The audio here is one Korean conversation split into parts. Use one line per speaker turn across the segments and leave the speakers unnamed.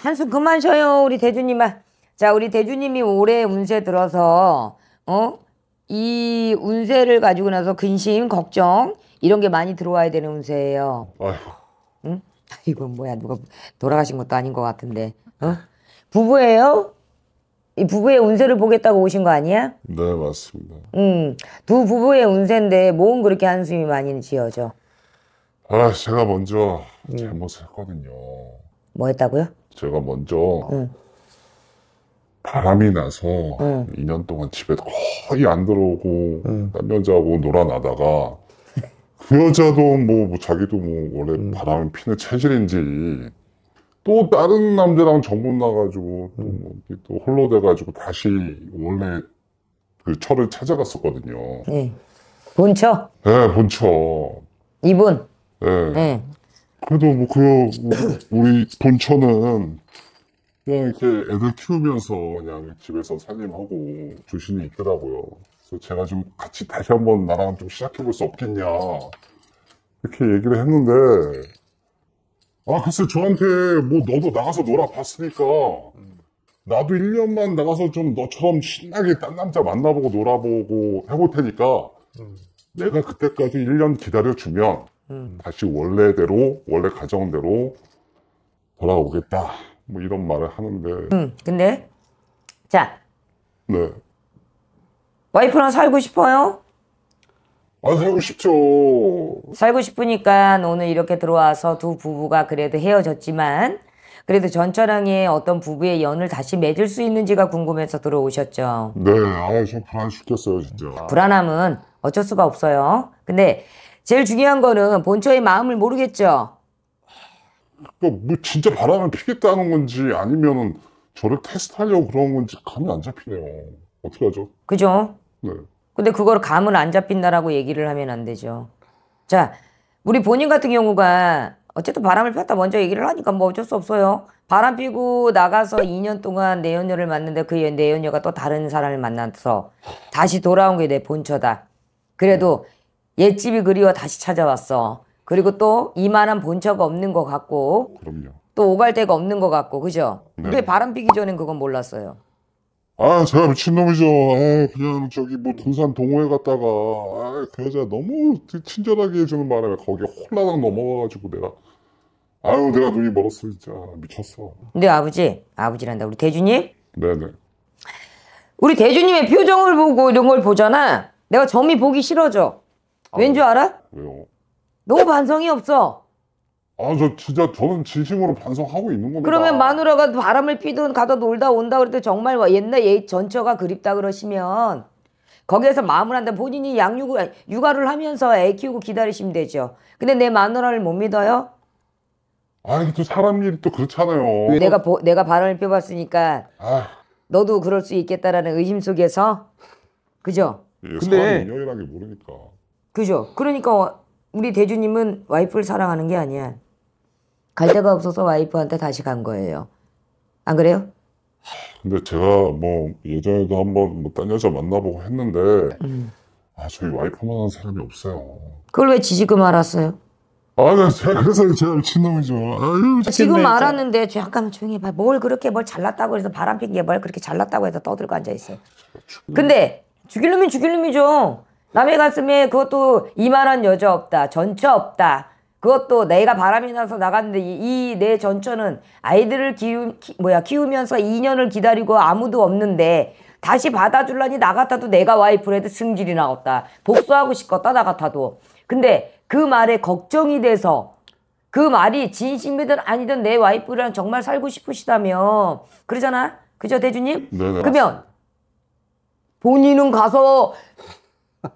한숨 그만 쉬어요 우리 대주님아. 자 우리 대주님이 올해 운세 들어서 어? 이 운세를 가지고 나서 근심, 걱정 이런 게 많이 들어와야 되는 운세예요. 아휴. 응? 아, 이건 뭐야 누가 돌아가신 것도 아닌 것 같은데. 어? 부부예요? 이 부부의 운세를 보겠다고 오신 거 아니야? 네 맞습니다. 음, 두 부부의 운세인데 뭔 그렇게 한숨이 많이 지어져?
아 제가 먼저 잘못했거든요. 뭐 했다고요? 제가 먼저 응. 네. 바람이 나서 응. 2년 동안 집에 거의 안 들어오고 응. 네. 딴 여자하고 놀아나다가 그 여자도 뭐, 뭐 자기도 뭐 원래 음. 바람이 피는 체질인지 또 다른 남자랑 정 못 나가지고 또, 음. 뭐 또 홀로 돼가지고 다시 원래 그 철을 찾아갔었거든요.
네. 본처?
네, 본처. 이분? 네. 네. 그래도 뭐 그, 우리 본처는 그냥 이렇게 음. 애들 키우면서 그냥 집에서 살림하고 조신이 있더라고요. 그래서 제가 좀 같이 다시 한번 나랑 좀 시작해볼 수 없겠냐. 이렇게 얘기를 했는데, 아, 글쎄, 저한테 뭐 너도 나가서 놀아봤으니까, 나도 1년만 나가서 좀 너처럼 신나게 딴 남자 만나보고 놀아보고 해볼 테니까, 음. 내가 그때까지 1년 기다려주면, 음. 다시 원래대로 원래 가정대로 돌아오겠다 뭐 이런 말을 하는데
음, 근데 자 네. 와이프랑 살고 싶어요? 아 살고 싶죠 살고 싶으니까 오늘 이렇게 들어와서 두 부부가 그래도 헤어졌지만 그래도 전처왕의 어떤 부부의 연을 다시 맺을 수 있는지가 궁금해서 들어오셨죠
네아저 불안 죽겠어요 진짜
불안함은 어쩔 수가 없어요 근데 제일 중요한 거는 본처의 마음을 모르겠죠.
그뭐 그러니까 진짜 바람을 피겠다는 건지 아니면 저를 테스트하려고 그런 건지 감이 안 잡히네요. 어떻게 하죠? 그죠? 네.
근데 그걸 감을 안 잡힌다라고 얘기를 하면 안 되죠. 자, 우리 본인 같은 경우가 어쨌든 바람을 폈다 먼저 얘기를 하니까 뭐 어쩔 수 없어요. 바람 피고 나가서 2년 동안 내연녀를 만났는데 그 내연녀가 또 다른 사람을 만나서 다시 돌아온 게 내 본처다. 그래도 네. 옛집이 그리워 다시 찾아왔어. 그리고 또 이만한 본처가 없는 것 같고 그럼요. 또 오갈 데가 없는 것 같고 그죠? 네. 근데 바람 피기 전엔 그건 몰랐어요.
아, 제가 미친놈이죠. 아, 그냥 저기 뭐 등산 동호회 갔다가 아, 그 여자 너무 친절하게 해주는 바람에 거기 홀라당 넘어가가지고 내가 아유 내가 눈이 멀었어 진짜 미쳤어.
근데 아버지, 아버지란다 우리 대주님? 네네. 우리 대주님의 표정을 보고 이런 걸 보잖아. 내가 점이 보기 싫어져. 아, 왠줄 알아? 왜요? 너 반성이 없어.
아 저 진짜 저는 진심으로 반성하고 있는
겁니다. 그러면 마누라가 바람을 피든 가다 놀다 온다 그럴 때 정말 옛날 전처가 그립다 그러시면 거기에서 마음을 한다 본인이 양육을 육아를 하면서 애 키우고 기다리시면 되죠. 근데 내 마누라를 못 믿어요?
아니 또 사람 일이 또 그렇잖아요. 내가
보, 내가 바람을 피워봤으니까 아, 너도 그럴 수 있겠다라는 의심 속에서 그죠?
예, 근데- 사람 인연이라는 게 모르니까.
그죠? 그러니까 우리 대주님은 와이프를 사랑하는 게 아니야. 갈 데가 없어서 와이프한테 다시 간 거예요. 안 그래요?
근데 제가 뭐 예전에도 한번 뭐딴 여자 만나보고 했는데 음. 아 저희 와이프만한 사람이 없어요.
그걸 왜 지지금 알았어요?
아, 네, 제가 그래서 제가 미친놈이죠. 아유, 지금
알았는데 잠깐만 조용히 봐. 뭘 그렇게 뭘 잘났다고 해서 바람 핀게뭘 그렇게 잘났다고 해서 떠들고 앉아 있어. 요 아, 근데 죽일 놈이 죽일 놈이죠. 남의 가슴에 그것도 이만한 여자 없다. 전처 없다. 그것도 내가 바람이 나서 나갔는데 이 내 전처는 아이들을 키우, 키, 뭐야, 키우면서 2년을 기다리고 아무도 없는데 다시 받아줄라니 나 같아도 내가 와이프라도 승질이 나갔다. 복수하고 싶었다 나 같아도. 근데 그 말에 걱정이 돼서 그 말이 진심이든 아니든 내 와이프랑 정말 살고 싶으시다면 그러잖아 그죠 대주님? 네네. 네, 그러면 본인은 가서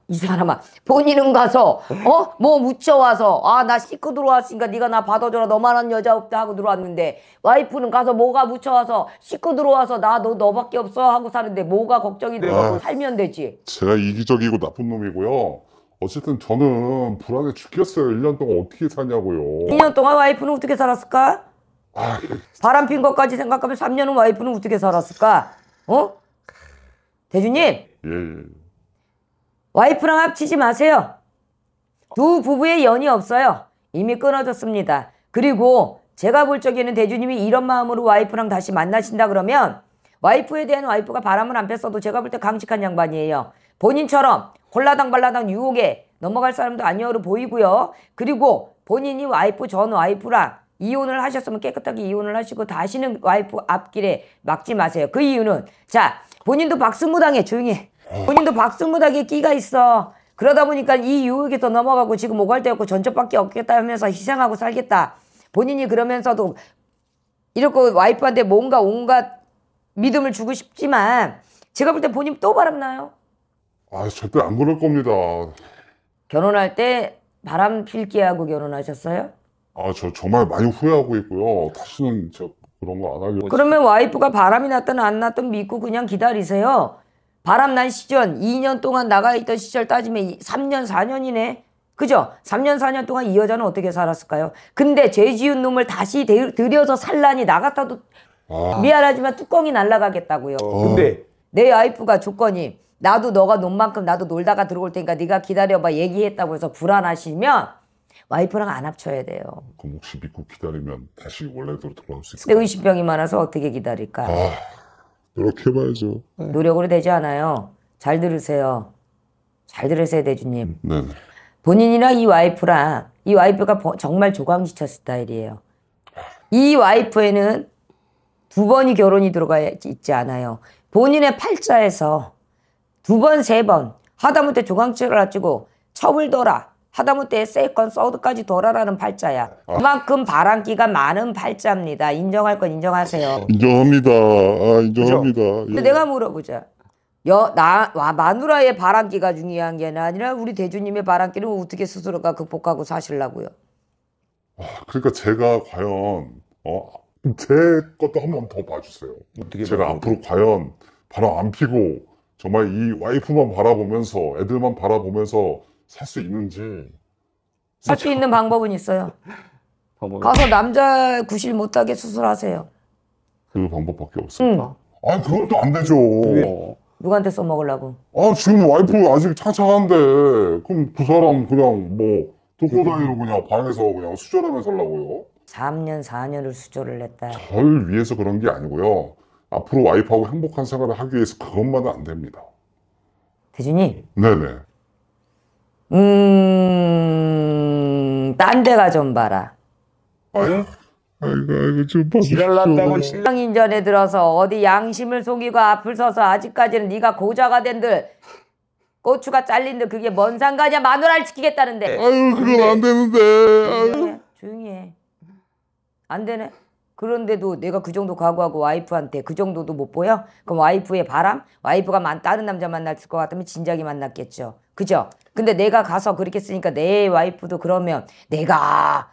이 사람아 본인은 가서 어뭐 묻혀와서 아나 씻고 들어왔으니까 네가 나 받아줘라 너만한 여자 없다 하고 들어왔는데 와이프는 가서 뭐가 묻혀와서 씻고 들어와서 나 너 너밖에 없어 하고 사는데 뭐가 걱정이 되고 네. 살면 되지
제가 이기적이고 나쁜 놈이고요 어쨌든 저는 불안해 죽겠어요 1년 동안 어떻게 사냐고요
1년 동안 와이프는 어떻게 살았을까? 아... 바람 핀 것까지 생각하면 3년은 와이프는 어떻게 살았을까? 어? 대주님 예. 예. 와이프랑 합치지 마세요. 두 부부의 연이 없어요. 이미 끊어졌습니다. 그리고 제가 볼 적에는 대주님이 이런 마음으로 와이프랑 다시 만나신다 그러면 와이프에 대한 와이프가 바람을 안 폈어도 제가 볼 때 강직한 양반이에요. 본인처럼 홀라당 발라당 유혹에 넘어갈 사람도 아니어로 보이고요. 그리고 본인이 와이프 전 와이프랑 이혼을 하셨으면 깨끗하게 이혼을 하시고 다시는 와이프 앞길에 막지 마세요. 그 이유는 자 본인도 박승무당에 조용히 해. 예. 본인도 박승무닥에 끼가 있어. 그러다 보니까 이 유혹에 더 넘어가고 지금 오갈 데없고 전적밖에 없겠다 하면서 희생하고 살겠다. 본인이 그러면서도 이렇게 와이프한테 뭔가 온갖 믿음을 주고 싶지만 제가 볼 때 본인 또 바람나요?
아 절대 안 그럴 겁니다.
결혼할 때 바람 필기 하고 결혼하셨어요?
아저 정말 많이 후회하고 있고요. 다시는 저 그런 거 안 하기로.
그러면 와이프가 바람이 났든 안 났든 믿고 그냥 기다리세요. 바람난 시절 2년 동안 나가 있던 시절 따지면 3년 4년이네. 그죠? 3년 4년 동안 이 여자는 어떻게 살았을까요? 근데 죄 지은 놈을 다시 들여서 산란이 나갔다도 아. 미안하지만 뚜껑이 날라가겠다고요. 어. 근데 내 와이프가 조건이 나도 너가 논 만큼 나도 놀다가 들어올 테니까 네가 기다려봐 얘기했다고 해서 불안하시면 와이프랑 안 합쳐야 돼요.
그럼 혹시 믿고 기다리면 다시 원래대로 돌아올
수 있을까요? 근데 의심병이 많아서 어떻게 기다릴까? 아.
노력해봐야죠.
네. 노력으로 되지 않아요. 잘 들으세요. 잘 들으세요, 대주님. 음, 네. 본인이나 이 와이프랑 이 와이프가 정말 조광지처 스타일이에요. 이 와이프에는 두 번이 결혼이 들어가 있지 않아요. 본인의 팔자에서 두 번, 세 번, 하다못해 조강치를 가지고 첩을 둬라. 하다못해 세컨, 서드까지 돌아라는 팔자야. 그만큼 바람기가 많은 팔자입니다. 인정할 건 인정하세요.
인정합니다. 아, 인정합니다. 예. 내가
물어보자. 여, 나, 와, 마누라의 바람기가 중요한 게 아니라 우리 대주님의 바람기를 어떻게 스스로가 극복하고 사실라고요?
아, 그러니까 제가 과연 어, 제 것도 한 번 더 봐주세요. 제가 앞으로 과연 바람 안 피고 정말 이 와이프만 바라보면서 애들만 바라보면서 살수 있는지
살 수 있는 방법은 있어요.
방법이... 가서
남자 구실 못하게 수술하세요.
그 방법밖에 없습니다. 응. 아 그것도 안 되죠. 왜?
누구한테 써먹으려고?
아 지금 와이프 아직 차차한데 그럼 그 사람 그냥 뭐 독고다이로 그냥 방에서
그냥 수절하며 살라고요? 3년 4년을 수조를 했다.
절 위해서 그런 게 아니고요. 앞으로 와이프하고 행복한 생활을 하기 위해서 그것만은 안 됩니다.
대준이. 네네. 음, 딴 데가 좀 봐라. 아유, 아이고, 아이고, 좀 봐. 지랄난다고 진짜. 어. 1전에 들어서 어디 양심을 속이고 앞을 서서 아직까지는 네가 고자가 된들 고추가 잘린 듯 그게 뭔 상관이야 마누라를 지키겠다는데. 아유, 그럼 안 네. 되는데. 아유. 조용히 해. 조용히 해. 안 되네. 그런데도 내가 그 정도 각오하고 와이프한테 그 정도도 못 보여? 그럼 와이프의 바람? 와이프가 만 다른 남자 만났을 것 같으면 진작에 만났겠죠. 그죠? 근데 내가 가서 그렇게 쓰니까 내 와이프도 그러면 내가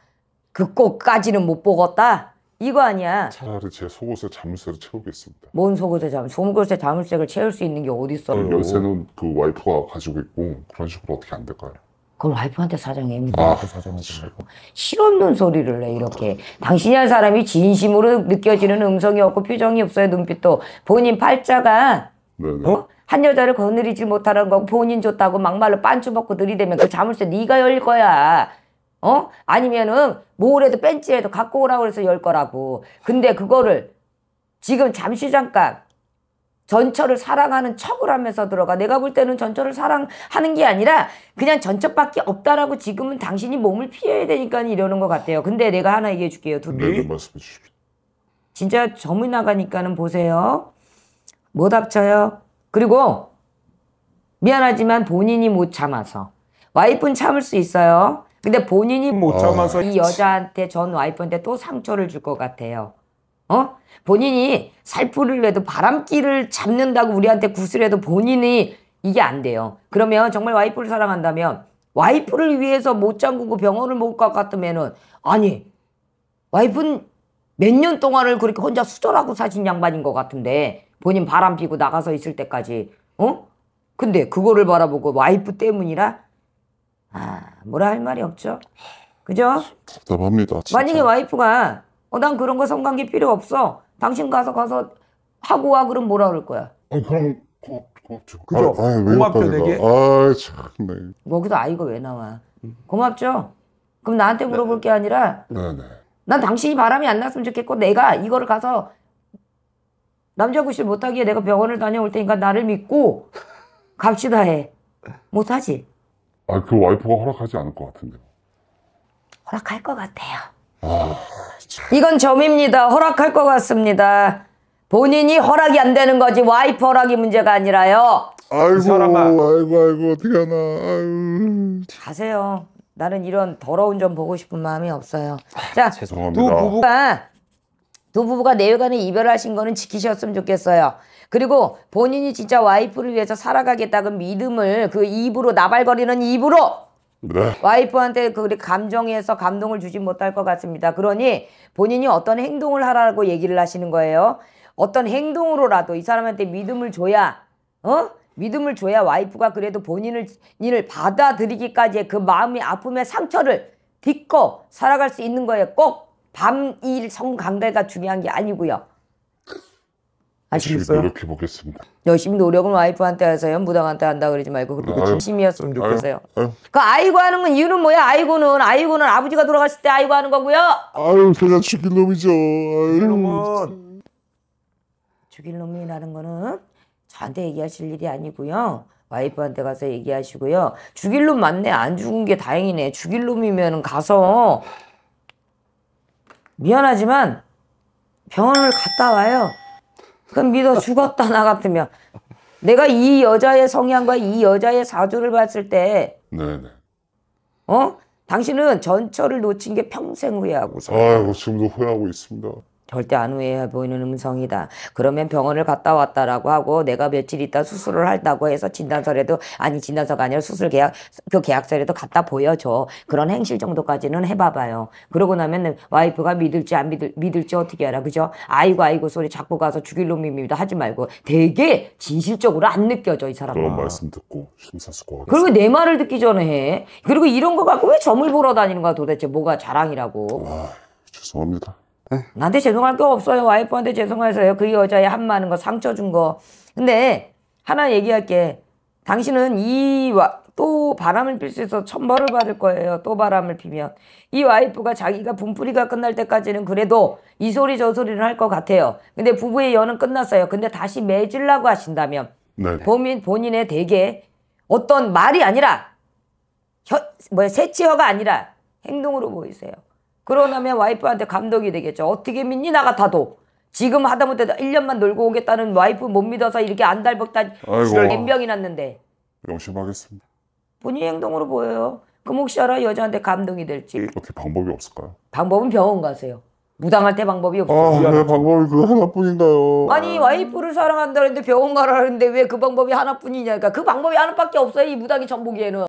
그 꽃까지는 못 보겠다? 이거 아니야.
차라리 제 속옷에 자물쇠를 채우겠습니다.
뭔 속옷에 자물? 속옷에 자물쇠를 채울 수 있는 게 어디 있어요? 열쇠는
그 와이프가 가지고 있고 그런 식으로 어떻게 안 될까요?
그걸 와이프한테 사정해. 무대한테 아, 그러니까 그
사정하지 말고.
실없는 소리를 내, 이렇게. 당신이란 사람이 진심으로 느껴지는 음성이 없고 표정이 없어요, 눈빛도. 본인 팔자가. 어? 한 여자를 거느리지 못하는 거 본인 좋다고 막말로 빤쭈 먹고 들이대면 그 자물쇠 네가 열 거야. 어? 아니면은 모래도 뺀치에도 갖고 오라고 해서 열 거라고. 근데 그거를 지금 잠시 잠깐 전처를 사랑하는 척을 하면서 들어가. 내가 볼 때는 전처를 사랑하는 게 아니라 그냥 전처밖에 없다라고 지금은 당신이 몸을 피해야 되니까 이러는 것 같아요. 근데 내가 하나 얘기해 줄게요. 둘이. 네, 진짜 점이 나가니까는 보세요. 못 합쳐요. 그리고 미안하지만 본인이 못 참아서. 와이프는 참을 수 있어요. 근데 본인이 못 참아서 이 여자한테 전 와이프한테 또 상처를 줄 것 같아요. 어? 본인이 살풀을 해도 바람기를 잡는다고 우리한테 구슬해도 본인이 이게 안 돼요. 그러면 정말 와이프를 사랑한다면 와이프를 위해서 못 잠그고 병원을 못 가갔다면은 아니 와이프는 몇 년 동안을 그렇게 혼자 수절하고 사신 양반인 것 같은데 본인 바람 피고 나가서 있을 때까지 어? 근데 그거를 바라보고 와이프 때문이라 아 뭐라 할 말이 없죠. 그죠?
답답합니다. 진짜.
만약에 와이프가 어, 난 그런 거 성관계 필요 없어. 당신 가서 가서 하고 와 그럼 뭐라 그럴 거야. 어, 그럼 고, 고맙죠. 그죠? 아, 아, 고맙죠 내게.
아 참. 네.
거기서 아이가 왜 나와? 음. 고맙죠. 그럼 나한테 네. 물어볼 네. 게 아니라. 네, 네. 난 당신이 바람이 안 났으면 좋겠고 내가 이거를 가서 남자구실 못하기에 내가 병원을 다녀올 테니까 나를 믿고 갑시다 해. 못하지?
아, 그 와이프가 허락하지 않을 것 같은데.
허락할 것 같아요. 이건 점입니다. 허락할 것 같습니다. 본인이 허락이 안 되는 거지 와이프 허락이 문제가 아니라요.
아이고, 사 아이고, 아이고, 어떻게 하나. 아유.
가세요. 나는 이런 더러운 점 보고 싶은 마음이 없어요. 자, 아, 죄송합니다. 두 부부가 아, 두 부부가 내외간에 이별하신 거는 지키셨으면 좋겠어요. 그리고 본인이 진짜 와이프를 위해서 살아가겠다는 믿음을 그 입으로 나발거리는 입으로 네. 와이프한테 그 감정에서 감동을 주지 못할 것 같습니다. 그러니 본인이 어떤 행동을 하라고 얘기를 하시는 거예요. 어떤 행동으로라도 이 사람한테 믿음을 줘야 어? 믿음을 줘야 와이프가 그래도 본인을 일을 받아들이기까지의 그 마음이 아픔의 상처를 딛고 살아갈 수 있는 거예요. 꼭 밤일 성강대가 중요한 게 아니고요.
아시겠어요? 노력해 보겠습니다.
열심히 노력은 와이프한테 하세요. 무당한테 한다 그러지 말고 그리고 진심이었으면 좋겠어요. 그 아이고 하는 건 이유는 뭐야? 아이고는 아이고는 아버지가 돌아가실 때 아이고 하는 거고요.
아유 그냥 죽일 놈이죠. 죽일 놈은
죽일 놈이라는 거는 저한테 얘기하실 일이 아니고요. 와이프한테 가서 얘기하시고요. 죽일 놈 맞네. 안 죽은 게 다행이네. 죽일 놈이면 가서 미안하지만 병원을 갔다 와요. 그럼 믿어 죽었다 나 같으면 내가 이 여자의 성향과 이 여자의 사주를 봤을 때 네네. 어? 당신은 전철을 놓친 게 평생 후회하고 살아요. 아이고
지금도 그 후회하고 있습니다.
절대 안 후회해 보이는 음성이다. 그러면 병원을 갔다 왔다라고 하고 내가 며칠 있다 수술을 한다고 해서 진단서라도 아니 진단서가 아니라 수술 계약 그 계약서라도 갖다 보여줘. 그런 행실 정도까지는 해봐봐요. 그러고 나면 와이프가 믿을지 안 믿을 믿을지 어떻게 알아, 그죠? 아이고 아이고 소리 자꾸 가서 죽일 놈입니다 하지 말고 되게 진실적으로 안 느껴져 이 사람. 그런 말씀 듣고 심사숙고. 그리고 내 말을 듣기 전에 해. 그리고 이런 거 갖고 왜 점을 보러 다니는 거야 도대체 뭐가 자랑이라고. 와,
죄송합니다.
나한테 죄송할 게 없어요. 와이프한테 죄송해서요. 그 여자의 한 많은 거 상처 준 거. 근데 하나 얘기할게. 당신은 이 와, 또 바람을 필 수 있어 천벌을 받을 거예요. 또 바람을 피면. 이 와이프가 자기가 분풀이가 끝날 때까지는 그래도 이 소리 저 소리를 할 것 같아요. 근데 부부의 연은 끝났어요. 근데 다시 맺으려고 하신다면 네. 본인, 본인의 대개 어떤 말이 아니라 혀, 뭐새치어가 아니라 행동으로 보이세요. 그러면 와이프한테 감독이 되겠죠. 어떻게 믿니 나 같아도. 지금 하다못해 1년만 놀고 오겠다는 와이프 못 믿어서 이렇게 안달벅단 엠병이 났는데.
명심하겠습니다.
본인 행동으로 보여요. 그 혹시 알아 여자한테 감동이 될지. 이렇게
방법이 없을까요?
방법은 병원 가세요. 무당할 때 방법이 아, 없어요. 아, 네, 왜
방법이 그 하나뿐인가요? 아니 와이프를
사랑한다는데 병원 가라는데 왜 그 방법이 하나뿐이냐. 그러니까 그 방법이 하나밖에 없어요. 이 무당이 정보기에는.